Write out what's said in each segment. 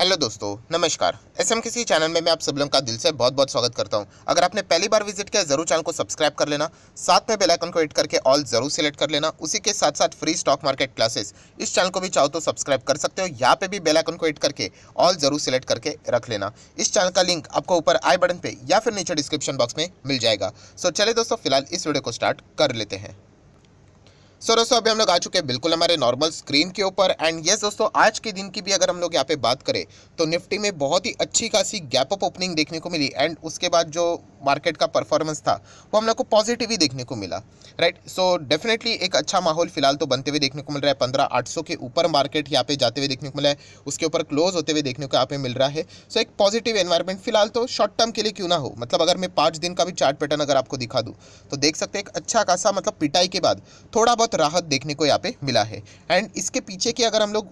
hello दोस्तों नमस्कार S M किसी चैनल में मैं आप सब लोगों का दिल से बहुत बहुत स्वागत करता हूं अगर आपने पहली बार विजिट किया जरूर चैनल को सब्सक्राइब कर लेना साथ में बेल आइकन को हिट करके ऑल जरूर सेलेक्ट कर लेना उसी के साथ साथ फ्री स्टॉक मार्केट क्लासेस इस चैनल को भी चाहो तो सब्सक्राइब कर सकते हो यहाँ पे भी बेलाइकन को हिट करके ऑल जरूर सेलेक्ट करके रख लेना इस चैनल का लिंक आपको ऊपर आई बटन पर या फिर नीचे डिस्क्रिप्शन बॉक्स में मिल जाएगा सो चले दोस्तों फिलहाल इस वीडियो को स्टार्ट कर लेते हैं सो दोस्तों अभी हम लोग आ चुके हैं बिल्कुल हमारे नॉर्मल स्क्रीन के ऊपर एंड यस दोस्तों आज के दिन की भी अगर हम लोग यहाँ पे बात करें तो निफ्टी में बहुत ही अच्छी खासी गैप अप ओपनिंग देखने को मिली एंड उसके बाद जो मार्केट का परफॉर्मेंस था वो हम लोग को पॉजिटिव ही देखने को मिला राइट सो डेफिनेटली एक अच्छा माहौल फिलहाल तो बनते हुए देखने को मिल रहा है पंद्रह आठ सौ के ऊपर मार्केट यहाँ पे जाते हुए देखने को मिला है उसके ऊपर क्लोज होते हुए देखने को यहाँ पे मिल रहा है सो so, एक पॉजिटिव एनवायरमेंट फिलहाल तो शॉर्ट टर्म के लिए क्यों ना हो मतलब अगर मैं पाँच दिन का भी चार्ट पैटर्न अगर आपको दिखा दूँ तो देख सकते एक अच्छा खासा मतलब पिटाई के बाद थोड़ा बहुत राहत देखने को यहाँ पे मिला है एंड इसके पीछे की अगर हम लोग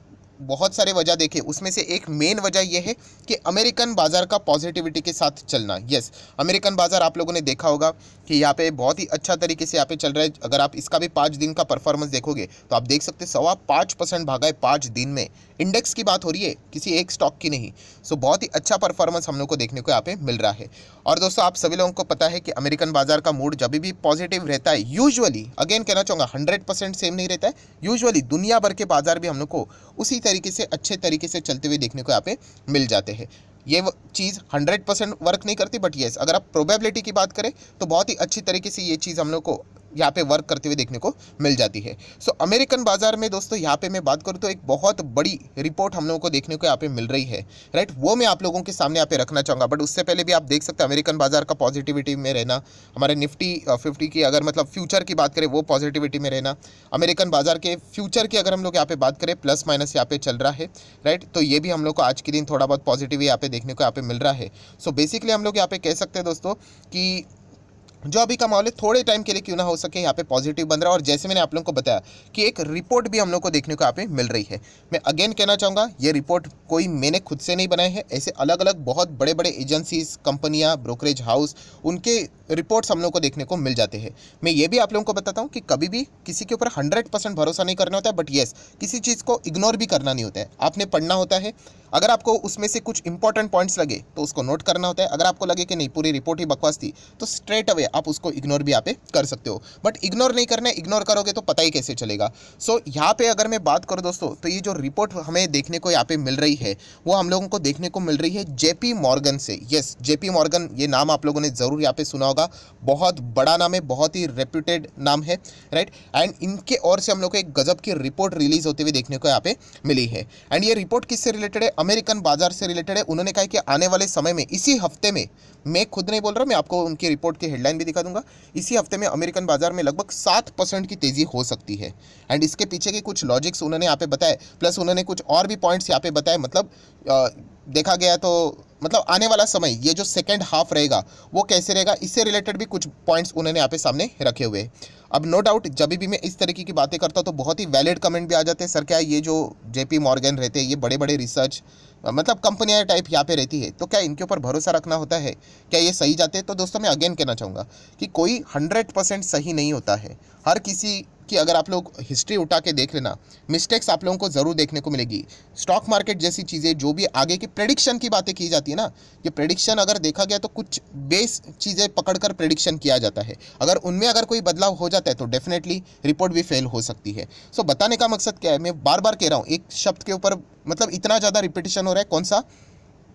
बहुत सारे वजह देखे उसमें से एक मेन वजह यह है कि अमेरिकन बाज़ार का पॉजिटिविटी के साथ चलना यस अमेरिकन बाज़ार आप लोगों ने देखा होगा कि यहाँ पे बहुत ही अच्छा तरीके से यहाँ पे चल रहा है अगर आप इसका भी पाँच दिन का परफॉर्मेंस देखोगे तो आप देख सकते सवा पाँच परसेंट भागा है पाँच दिन में इंडेक्स की बात हो रही है किसी एक स्टॉक की नहीं सो बहुत ही अच्छा परफॉर्मेंस हम लोग को देखने को यहाँ पे मिल रहा है और दोस्तों आप सभी लोगों को पता है कि अमेरिकन बाजार का मूड जब भी पॉजिटिव रहता है यूजअली अगेन कहना चाहूँगा हंड्रेड सेम नहीं रहता है यूजअली दुनिया भर के बाजार भी हम लोग को उसी तरीके से अच्छे तरीके से चलते हुए देखने को यहाँ पे मिल जाते हैं ये चीज़ हंड्रेड परसेंट वर्क नहीं करती बट येस अगर आप प्रोबेबिलिटी की बात करें तो बहुत ही अच्छी तरीके से ये चीज़ हम लोग को यहाँ पे वर्क करते हुए देखने को मिल जाती है सो so, अमेरिकन बाजार में दोस्तों यहाँ पे मैं बात करूँ तो एक बहुत बड़ी रिपोर्ट हम लोगों को देखने को यहाँ पे मिल रही है राइट वो मैं आप लोगों के सामने यहाँ पे रखना चाहूँगा बट उससे पहले भी आप देख सकते हैं अमेरिकन बाजार का पॉजिटिविटी में रहना हमारे निफ्टी फिफ्टी की अगर मतलब फ्यूचर की बात करें वो पॉजिटिविटी में रहना अमेरिकन बाजार के फ्यूचर की अगर हम लोग यहाँ पे बात करें प्लस माइनस यहाँ पे चल रहा है राइट तो ये भी हम लोग को आज के दिन थोड़ा बहुत पॉजिटिव यहाँ पे देखने को यहाँ पे मिल रहा है सो बेसिकली हम लोग यहाँ पे कह सकते हैं दोस्तों की जो अभी का माहौल थोड़े टाइम के लिए क्यों ना हो सके यहाँ पे पॉजिटिव बन रहा है और जैसे मैंने आप लोगों को बताया कि एक रिपोर्ट भी हम लोग को देखने को यहाँ पे मिल रही है मैं अगेन कहना चाहूँगा ये रिपोर्ट कोई मैंने खुद से नहीं बनाए हैं ऐसे अलग अलग बहुत बड़े बड़े एजेंसीज कंपनियाँ ब्रोकरेज हाउस उनके रिपोर्ट्स हम लोग को देखने को मिल जाते हैं मैं ये भी आप लोगों को बताता हूँ कि कभी भी किसी के ऊपर हंड्रेड परसेंट भरोसा नहीं करना होता है बट येस किसी चीज़ को इग्नोर भी करना नहीं होता है आपने पढ़ना होता है अगर आपको उसमें से कुछ इंपॉर्टेंट पॉइंट्स लगे तो उसको नोट करना होता है अगर आपको लगे कि नहीं पूरी रिपोर्ट ही बकवास थी तो स्ट्रेट अवे है आप उसको इग्नोर भी यहाँ पे कर सकते हो बट इग्नोर नहीं करना है इग्नोर करोगे तो पता ही कैसे चलेगा सो so, यहाँ पे अगर मैं बात करूँ दोस्तों तो ये जो रिपोर्ट हमें देखने को यहाँ पे मिल रही है वो हम लोगों को देखने को मिल रही है जेपी मॉर्गन से येस जेपी मॉर्गन ये नाम आप लोगों ने ज़रूर यहाँ पे सुना होगा बहुत बड़ा नाम है बहुत ही रेप्यूटेड नाम है राइट एंड इनके और से हम लोग को एक गजब की रिपोर्ट रिलीज होते हुए देखने को यहाँ पे मिली है एंड ये रिपोर्ट किससे रिलेटेड है अमेरिकन बाजार से रिलेटेड है उन्होंने कहा कि आने वाले समय में इसी हफ्ते में मैं खुद नहीं बोल रहा मैं आपको उनकी रिपोर्ट की हेडलाइन टाइम भी दिखा दूंगा इसी हफ्ते में अमेरिकन बाजार में लगभग सात परसेंट की तेज़ी हो सकती है एंड इसके पीछे के कुछ लॉजिक्स उन्होंने यहाँ पे बताए प्लस उन्होंने कुछ और भी पॉइंट्स यहाँ पे बताए मतलब आ, देखा गया तो मतलब आने वाला समय ये जो सेकेंड हाफ रहेगा वो कैसे रहेगा इससे रिलेटेड भी कुछ पॉइंट्स उन्होंने यहाँ पे सामने रखे हुए हैं अब नो डाउट जब भी मैं इस तरीके की बातें करता हूँ तो बहुत ही वैलिड कमेंट भी आ जाते हैं सर क्या ये जो जेपी मॉर्गन रहते हैं ये बड़े बड़े रिसर्च मतलब कंपनियाँ टाइप यहाँ पे रहती है तो क्या इनके ऊपर भरोसा रखना होता है क्या ये सही जाते हैं तो दोस्तों मैं अगेन कहना चाहूँगा कि कोई हंड्रेड परसेंट सही नहीं होता है हर किसी कि अगर आप लोग हिस्ट्री उठा के देख लेना मिस्टेक्स आप लोगों को ज़रूर देखने को मिलेगी स्टॉक मार्केट जैसी चीज़ें जो भी आगे की प्रडिक्शन की बातें की जाती है ना ये प्रडिक्शन अगर देखा गया तो कुछ बेस चीज़ें पकड़कर प्रडिक्शन किया जाता है अगर उनमें अगर कोई बदलाव हो जाता है तो डेफिनेटली रिपोर्ट भी फेल हो सकती है सो बताने का मकसद क्या है मैं बार बार कह रहा हूँ एक शब्द के ऊपर मतलब इतना ज़्यादा रिपीटेशन हो रहा है कौन सा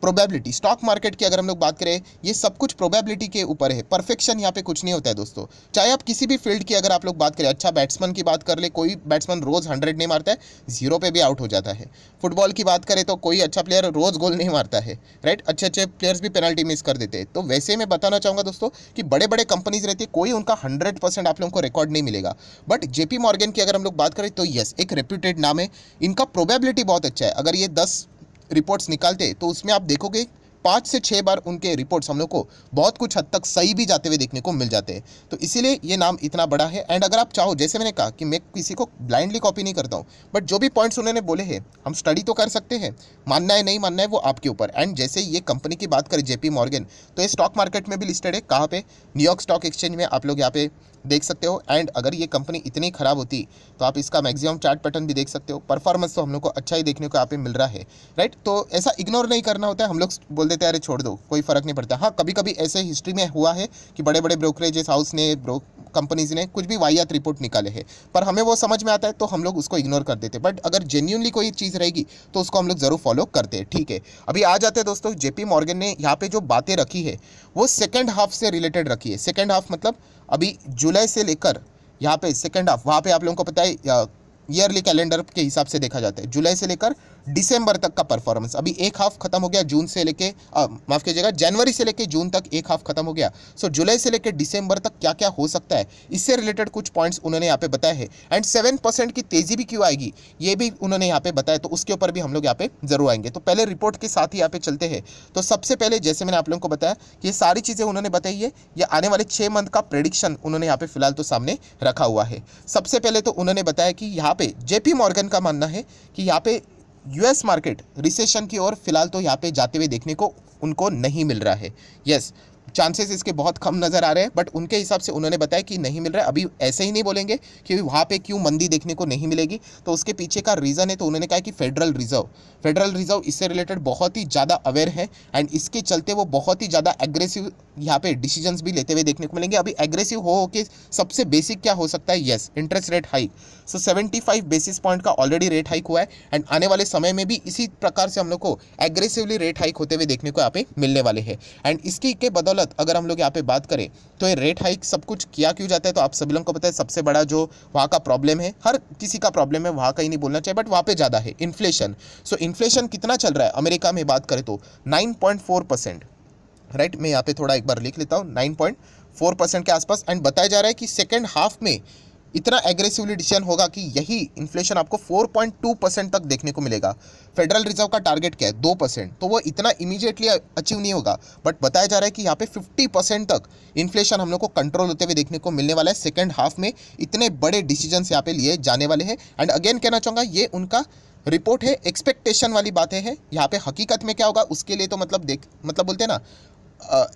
प्रोबेबिलिटी स्टॉक मार्केट की अगर हम लोग बात करें ये सब कुछ प्रोबेबिलिटी के ऊपर है परफेक्शन यहाँ पे कुछ नहीं होता है दोस्तों चाहे आप किसी भी फील्ड की अगर आप लोग बात करें अच्छा बैट्समैन की बात कर ले कोई बैट्समैन रोज़ हंड्रेड नहीं मारता है जीरो पे भी आउट हो जाता है फुटबॉल की बात करें तो कोई अच्छा प्लेयर रोज़ गोल नहीं मारता है राइट अच्छे अच्छे प्लेयर्स भी पेनल्टी मिस कर देते हैं तो वैसे मैं बताना चाहूँगा दोस्तों कि बड़े बड़े कंपनीज रहती है कोई उनका हंड्रेड परसेंट आप लोगों को रिकॉर्ड नहीं मिलेगा बट जेपी मॉर्गन की अगर हम लोग बात करें तो यस एक रेप्यूटेड नाम है इनका प्रोबेबिलिटी बहुत अच्छा है अगर ये दस रिपोर्ट्स निकालते तो उसमें आप देखोगे पाँच से छः बार उनके रिपोर्ट्स हम लोग को बहुत कुछ हद तक सही भी जाते हुए देखने को मिल जाते हैं तो इसीलिए ये नाम इतना बड़ा है एंड अगर आप चाहो जैसे मैंने कहा कि मैं किसी को ब्लाइंडली कॉपी नहीं करता हूँ बट जो भी पॉइंट्स उन्होंने बोले हैं हम स्टडी तो कर सकते हैं मानना है नहीं मानना है वो आपके ऊपर एंड जैसे ये कंपनी की बात करें जेपी मॉर्गन तो ये स्टॉक मार्केट में भी लिस्टेड है कहाँ पर न्यूयॉर्क स्टॉक एक्सचेंज में आप लोग यहाँ पे देख सकते हो एंड अगर ये कंपनी इतनी ख़राब होती तो आप इसका मैक्सिमम चार्ट पैटर्न भी देख सकते हो परफॉर्मेंस तो हम लोग को अच्छा ही देखने को यहाँ पे मिल रहा है राइट तो ऐसा इग्नोर नहीं करना होता है हम लोग बोल देते अरे छोड़ दो कोई फ़र्क नहीं पड़ता हाँ कभी कभी ऐसे हिस्ट्री में हुआ है कि बड़े बड़े ब्रोकरेजेस हाउस ने ब्रो कंपनीज़ ने कुछ भी वाहियात रिपोर्ट निकाले हैं पर हमें वो समझ में आता है तो हम लोग उसको इग्नोर कर देते बट अगर जेन्यूनली कोई चीज़ रहेगी तो उसको हम लोग ज़रूर फॉलो करते हैं ठीक है अभी आ जाते हैं दोस्तों जेपी मॉर्गन ने यहाँ पे जो बातें रखी है वो सेकेंड हाफ से रिलेटेड रखी है सेकेंड हाफ मतलब अभी जुलाई से लेकर यहाँ पे सेकेंड हाफ वहाँ पे आप लोगों को पता है ईयरली कैलेंडर के हिसाब से देखा जाता है जुलाई से लेकर दिसंबर तक का परफॉर्मेंस अभी एक हाफ खत्म हो गया जून से लेके माफ़ कीजिएगा जनवरी से लेके जून तक एक हाफ खत्म हो गया सो so, जुलाई से लेकर दिसंबर तक क्या क्या हो सकता है इससे रिलेटेड कुछ पॉइंट्स उन्होंने यहाँ पे बताया है एंड सेवन परसेंट की तेज़ी भी क्यों आएगी ये भी उन्होंने यहाँ पे बताया तो उसके ऊपर भी हम लोग यहाँ पे जरूर आएंगे तो पहले रिपोर्ट के साथ ही यहाँ पे चलते हैं तो सबसे पहले जैसे मैंने आप लोगों को बताया कि ये सारी चीज़ें उन्होंने बताई है या आने वाले छः मंथ का प्रेडिक्शन उन्होंने यहाँ पे फिलहाल तो सामने रखा हुआ है सबसे पहले तो उन्होंने बताया कि यहाँ पे जेपी मॉर्गन का मानना है कि यहाँ पे यूएस मार्केट रिसेशन की ओर फिलहाल तो यहाँ पे जाते हुए देखने को उनको नहीं मिल रहा है यस चांसेस इसके बहुत कम नज़र आ रहे हैं बट उनके हिसाब से उन्होंने बताया कि नहीं मिल रहा है अभी ऐसे ही नहीं बोलेंगे कि वहाँ पे क्यों मंदी देखने को नहीं मिलेगी तो उसके पीछे का रीज़न है तो उन्होंने कहा कि फेडरल रिजर्व फेडरल रिजर्व इससे रिलेटेड बहुत ही ज़्यादा अवेयर है एंड इसके चलते वो बहुत ही ज़्यादा एग्रेसिव यहाँ पे डिसीजन भी लेते हुए देखने को मिलेंगे अभी एग्रेसिव हो हो के सबसे बेसिक क्या हो सकता है yes interest rate hike so seventy basis point का ऑलरेडी रेट हाइक हुआ है एंड आने वाले समय में भी इसी प्रकार से हम लोग को एग्रेसिवली रेट हाइक होते हुए देखने को यहाँ पे मिलने वाले हैं एंड इसकी के बदल बदौलत अगर हम लोग यहाँ पे बात करें तो ये रेट हाइक सब कुछ किया क्यों जाता है तो आप सभी लोगों को पता है सबसे बड़ा जो वहाँ का प्रॉब्लम है हर किसी का प्रॉब्लम है वहाँ का ही नहीं बोलना चाहिए बट वहाँ पे ज़्यादा है इन्फ्लेशन सो इन्फ्लेशन कितना चल रहा है अमेरिका में बात करें तो नाइन परसेंट राइट मैं यहाँ पे थोड़ा एक बार लिख लेता हूँ नाइन परसेंट के आसपास एंड बताया जा रहा है कि सेकेंड हाफ में इतना एग्रेसिवली डिसीजन होगा कि यही इन्फ्लेशन आपको 4.2 परसेंट तक देखने को मिलेगा फेडरल रिजर्व का टारगेट क्या है दो परसेंट तो वो इतना इमीजिएटली अचीव नहीं होगा बट बताया जा रहा है कि यहाँ पे 50 परसेंट तक इन्फ्लेशन हम लोग को कंट्रोल होते हुए देखने को मिलने वाला है सेकेंड हाफ में इतने बड़े डिसीजन यहाँ पे लिए जाने वाले हैं एंड अगेन कहना चाहूँगा ये उनका रिपोर्ट है एक्सपेक्टेशन वाली बातें हैं यहाँ पे हकीकत में क्या होगा उसके लिए तो मतलब देख मतलब बोलते हैं ना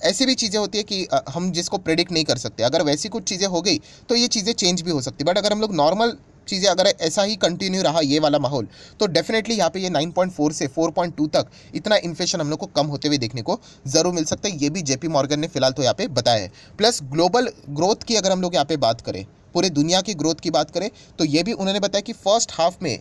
ऐसी भी चीज़ें होती है कि हम जिसको प्रेडिक्ट नहीं कर सकते अगर वैसी कुछ चीज़ें हो गई तो ये चीज़ें चेंज भी हो सकती बट अगर हम लोग नॉर्मल चीज़ें अगर ऐसा ही कंटिन्यू रहा ये वाला माहौल तो डेफिनेटली यहाँ पे ये 9.4 से 4.2 तक इतना इन्फ्लेशन हम लोग को कम होते हुए देखने को ज़रूर मिल सकता है ये भी जेपी मॉर्गन ने फिलहाल तो यहाँ पे बताया है प्लस ग्लोबल ग्रोथ की अगर हम लोग यहाँ पे बात करें पूरे दुनिया की ग्रोथ की बात करें तो ये भी उन्होंने बताया कि फर्स्ट हाफ में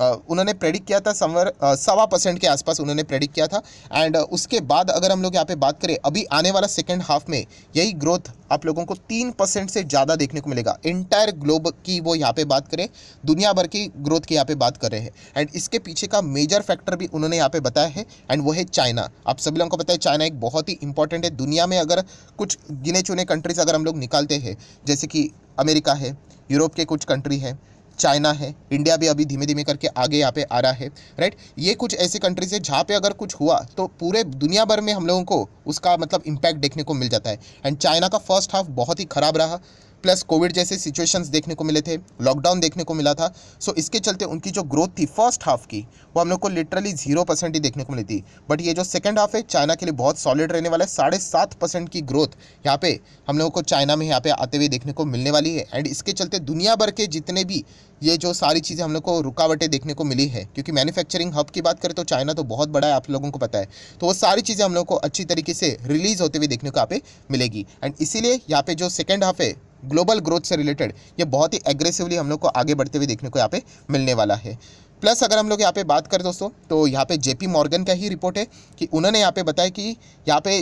उन्होंने प्रेडिक्ट किया था समवर सवा परसेंट के आसपास उन्होंने प्रेडिक्ट किया था एंड उसके बाद अगर हम लोग यहाँ पे बात करें अभी आने वाला सेकेंड हाफ में यही ग्रोथ आप लोगों को तीन परसेंट से ज़्यादा देखने को मिलेगा इंटायर ग्लोब की वो यहाँ पे बात करें दुनिया भर की ग्रोथ की यहाँ पे बात कर रहे हैं एंड इसके पीछे का मेजर फैक्टर भी उन्होंने यहाँ पे बताया है एंड वो है चाइना आप सभी लोगों को पता है चाइना एक बहुत ही इंपॉर्टेंट है दुनिया में अगर कुछ गिने चुने कंट्रीज़ अगर हम लोग निकालते हैं जैसे कि अमेरिका है यूरोप के कुछ कंट्री हैं चाइना है इंडिया भी अभी धीमे धीमे करके आगे यहाँ पे आ रहा है राइट ये कुछ ऐसी कंट्रीज है जहाँ पे अगर कुछ हुआ तो पूरे दुनिया भर में हम लोगों को उसका मतलब इम्पैक्ट देखने को मिल जाता है एंड चाइना का फर्स्ट हाफ बहुत ही ख़राब रहा प्लस कोविड जैसे सिचुएशंस देखने को मिले थे लॉकडाउन देखने को मिला था सो so, इसके चलते उनकी जो ग्रोथ थी फर्स्ट हाफ की वो हम लोग को लिटरली जीरो परसेंट ही देखने को मिली थी बट ये जो सेकेंड हाफ है चाइना के लिए बहुत सॉलिड रहने वाला है साढ़े सात परसेंट की ग्रोथ यहाँ पे हम लोगों को चाइना में यहाँ पे आते हुए देखने को मिलने वाली है एंड इसके चलते दुनिया भर के जितने भी ये जो सारी चीज़ें हम लोग को रुकावटें देखने को मिली है क्योंकि मैन्युफैक्चरिंग हब की बात करें तो चाइना तो बहुत बड़ा है आप लोगों को पता है तो वो सारी चीज़ें हम लोग को अच्छी तरीके से रिलीज़ होते हुए देखने को यहाँ पे मिलेगी एंड इसीलिए यहाँ पे जो सेकेंड हाफ है ग्लोबल ग्रोथ से रिलेटेड ये बहुत ही एग्रेसिवली हम लोग को आगे बढ़ते हुए देखने को यहाँ पे मिलने वाला है प्लस अगर हम लोग यहाँ पे बात करें दोस्तों तो यहाँ पे जेपी मॉर्गन का ही रिपोर्ट है कि उन्होंने यहाँ पे बताया कि यहाँ पे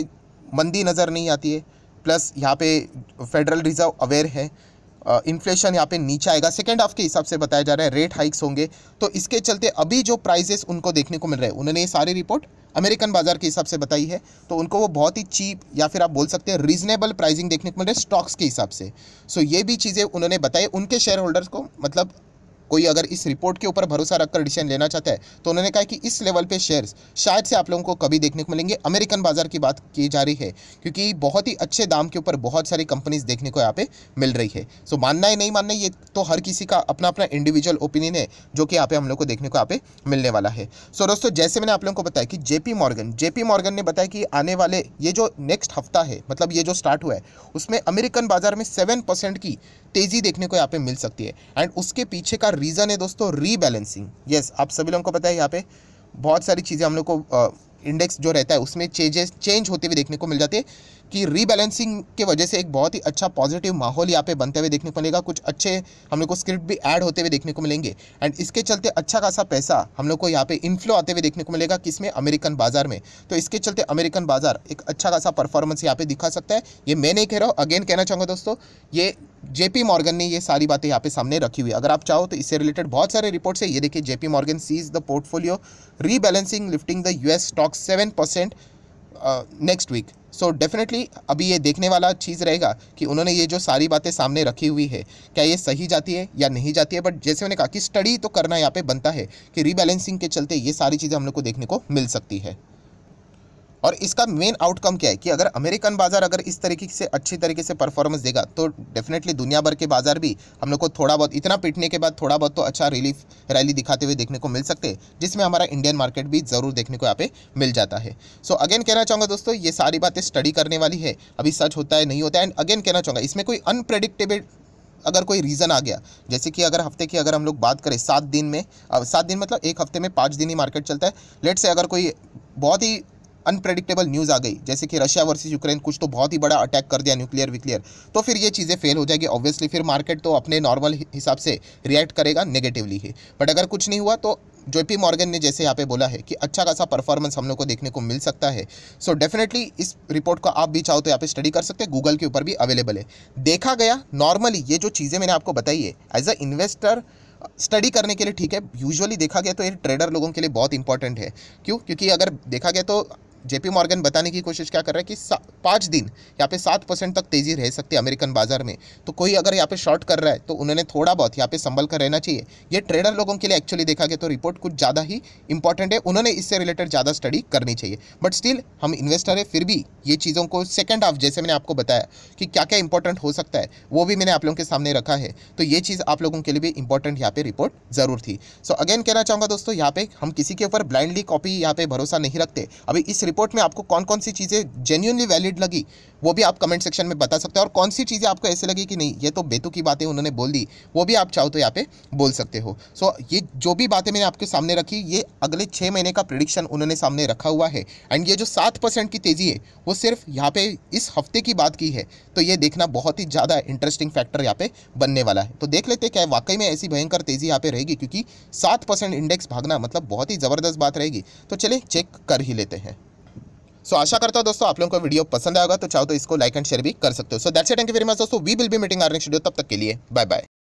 मंदी नज़र नहीं आती है प्लस यहाँ पे फेडरल रिज़र्व अवेयर है इन्फ्लेशन यहाँ पे नीचे आएगा सेकेंड हाफ के हिसाब से बताया जा रहा है रेट हाइक्स होंगे तो इसके चलते अभी जो प्राइजेस उनको देखने को मिल रहे हैं उन्होंने ये सारी रिपोर्ट अमेरिकन बाजार के हिसाब से बताई है तो उनको वो बहुत ही चीप या फिर आप बोल सकते हैं रीजनेबल प्राइसिंग देखने को मिल रही है स्टॉक्स के हिसाब से सो so ये भी चीज़ें उन्होंने बताई उनके शेयर होल्डर्स को मतलब कोई अगर इस रिपोर्ट के ऊपर भरोसा रखकर डिसीजन लेना चाहता है तो उन्होंने कहा कि इस लेवल पे शेयर्स शायद से आप लोगों को कभी देखने को मिलेंगे अमेरिकन बाजार की बात की जा रही है क्योंकि बहुत ही अच्छे दाम के ऊपर बहुत सारी कंपनीज देखने को यहाँ पे मिल रही है सो मानना है नहीं मानना ये तो हर किसी का अपना अपना इंडिविजुअल ओपिनियन है जो कि यहाँ पे हम लोग को देखने को यहाँ पे मिलने वाला है सो दोस्तों जैसे मैंने आप लोगों को बताया कि जेपी मॉर्गन जेपी मॉर्गन ने बताया कि आने वाले ये जो नेक्स्ट हफ्ता है मतलब ये जो स्टार्ट हुआ है उसमें अमेरिकन बाजार में सेवन परसेंट की तेज़ी देखने को यहाँ पे मिल सकती है एंड उसके पीछे का रीज़न है दोस्तों रीबैलेंसिंग यस आप सभी लोगों को पता है यहाँ पे बहुत सारी चीज़ें हम लोग को इंडेक्स जो रहता है उसमें चेंजेस चेंज होते हुए देखने को मिल जाते हैं कि रीबैलेंसिंग के वजह से एक बहुत ही अच्छा पॉजिटिव माहौल यहाँ पे बनते हुए देखने को मिलेगा कुछ अच्छे हम लोग को स्क्रिप्ट भी ऐड होते हुए देखने को मिलेंगे एंड इसके चलते अच्छा खासा पैसा हम लोग को यहाँ पे इन्फ्लो आते हुए देखने को मिलेगा किसमें अमेरिकन बाजार में तो इसके चलते अमेरिकन बाजार एक अच्छा खासा परफॉर्मेंस यहाँ पे दिखा सकता है ये मैं नहीं कह रहा हूँ अगेन कहना चाहूँगा दोस्तों ये जेपी मॉर्गन ने ये सारी बातें यहाँ पे सामने रखी हुई अगर आप चाहो तो इससे रिलेटेड बहुत सारे रिपोर्ट्स है ये देखिए JP Morgan sees the portfolio rebalancing lifting the US stock seven percent next week so so definitely अभी ये देखने वाला चीज़ रहेगा कि उन्होंने ये जो सारी बातें सामने रखी हुई है क्या ये सही जाती है या नहीं जाती है बट जैसे मैंने कहा कि स्टडी तो करना यहाँ पे बनता है कि रीबैलेंसिंग के चलते ये सारी चीज़ें हम लोग को देखने को मिल सकती है और इसका मेन आउटकम क्या है कि अगर अमेरिकन बाजार अगर इस तरीके से अच्छी तरीके से परफॉर्मेंस देगा तो डेफिनेटली दुनिया भर के बाजार भी हम लोग को थोड़ा बहुत इतना पीटने के बाद थोड़ा बहुत तो अच्छा रिलीफ रैली दिखाते हुए देखने को मिल सकते हैं जिसमें हमारा इंडियन मार्केट भी ज़रूर देखने को यहाँ पे मिल जाता है सो so, अगेन कहना चाहूँगा दोस्तों ये सारी बातें स्टडी करने वाली है अभी सच होता है नहीं होता है एंड अगेन कहना चाहूँगा इसमें कोई अनप्रडिक्टेबल अगर कोई रीज़न आ गया जैसे कि अगर हफ्ते की अगर हम लोग बात करें सात दिन में सात दिन मतलब एक हफ्ते में पाँच दिन ही मार्केट चलता है लेट से अगर कोई बहुत ही अनप्रेडिक्टेबल न्यूज़ आ गई जैसे कि रशिया वर्सेस यूक्रेन कुछ तो बहुत ही बड़ा अटैक कर दिया न्यूक्लियर विक्लियर तो फिर ये चीज़ें फेल हो जाएगी ऑब्वियसली फिर मार्केट तो अपने नॉर्मल हिसाब से रिएक्ट करेगा नेगेटिवली ही बट अगर कुछ नहीं हुआ तो जेपी मॉर्गन ने जैसे यहाँ पे बोला है कि अच्छा खासा परफॉर्मेंस हम लोग को देखने को मिल सकता है सो so डेफिनेटली इस रिपोर्ट को आप भी चाहो तो यहाँ पे स्टडी कर सकते हैं गूगल के ऊपर भी अवेलेबल है देखा गया नॉर्मली ये जो चीज़ें मैंने आपको बताई है एज अ इन्वेस्टर स्टडी करने के लिए ठीक है यूजुअली देखा गया तो ये ट्रेडर लोगों के लिए बहुत इंपॉर्टेंट है क्यों क्योंकि अगर देखा गया तो जेपी मॉर्गन बताने की कोशिश क्या कर रहा है कि पाँच दिन यहाँ पे सात परसेंट तक तेज़ी रह सकती है अमेरिकन बाजार में तो कोई अगर यहाँ पे शॉर्ट कर रहा है तो उन्होंने थोड़ा बहुत यहाँ पे संभल कर रहना चाहिए ये ट्रेडर लोगों के लिए एक्चुअली देखा गया तो रिपोर्ट कुछ ज़्यादा ही इंपॉर्टेंट है उन्होंने इससे रिलेटेड ज़्यादा स्टडी करनी चाहिए बट स्टिल हम इन्वेस्टर है फिर भी ये चीज़ों को सेकेंड हाफ जैसे मैंने आपको बताया कि क्या क्या इंपॉर्टेंट हो सकता है वो भी मैंने आप लोगों के सामने रखा है तो ये चीज़ आप लोगों के लिए भी इंपॉर्टेंट यहाँ पर रिपोर्ट ज़रूर थी सो अगेन कहना चाहूँगा दोस्तों यहाँ पे हम किसी के ऊपर ब्लाइंडली कॉपी यहाँ पे भरोसा नहीं रखते अभी इस रिपोर्ट में आपको कौन कौन सी चीज़ें जेन्यूनली वैलिड लगी वो भी आप कमेंट सेक्शन में बता सकते हो और कौन सी चीज़ें आपको ऐसे लगी कि नहीं ये तो बेतु की बातें उन्होंने बोल दी वो भी आप चाहो तो यहाँ पे बोल सकते हो सो so, ये जो भी बातें मैंने आपके सामने रखी ये अगले छः महीने का प्रिडिक्शन उन्होंने सामने रखा हुआ है एंड ये जो सात परसेंट की तेज़ी है वो सिर्फ यहाँ पे इस हफ्ते की बात की है तो ये देखना बहुत ही ज़्यादा इंटरेस्टिंग फैक्टर यहाँ पर बनने वाला है तो देख लेते क्या वाकई में ऐसी भयंकर तेज़ी यहाँ पर रहेगी क्योंकि सात परसेंट इंडेक्स भागना मतलब बहुत ही ज़बरदस्त बात रहेगी तो चले चेक कर ही लेते हैं सो so, आशा करता हूँ दोस्तों आप लोगों को वीडियो पसंद आएगा तो चाहो तो इसको लाइक एंड शेयर भी कर सकते हो so that's it thank you very much दोस्तों we will be meeting our next video तब तक के लिए बाय बाय